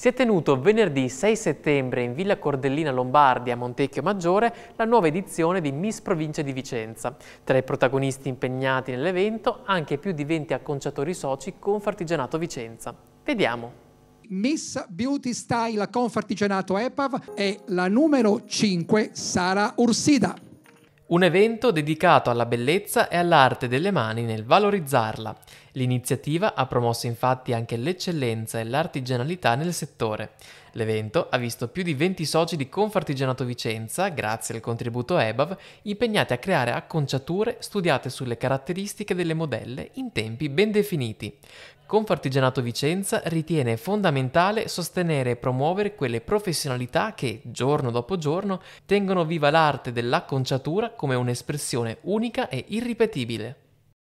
Si è tenuto venerdì 6 settembre in Villa Cordellina Lombardia, Montecchio Maggiore la nuova edizione di Miss Provincia di Vicenza. Tra i protagonisti impegnati nell'evento anche più di 20 acconciatori soci Confartigianato Vicenza. Vediamo. Miss Beauty Style Confartigianato EPAV è la numero 5 Sara Ursida. Un evento dedicato alla bellezza e all'arte delle mani nel valorizzarla. L'iniziativa ha promosso infatti anche l'eccellenza e l'artigianalità nel settore. L'evento ha visto più di 20 soci di Confartigianato Vicenza, grazie al contributo EBAV, impegnati a creare acconciature studiate sulle caratteristiche delle modelle in tempi ben definiti. Confartigianato Vicenza ritiene fondamentale sostenere e promuovere quelle professionalità che, giorno dopo giorno, tengono viva l'arte dell'acconciatura come un'espressione unica e irripetibile.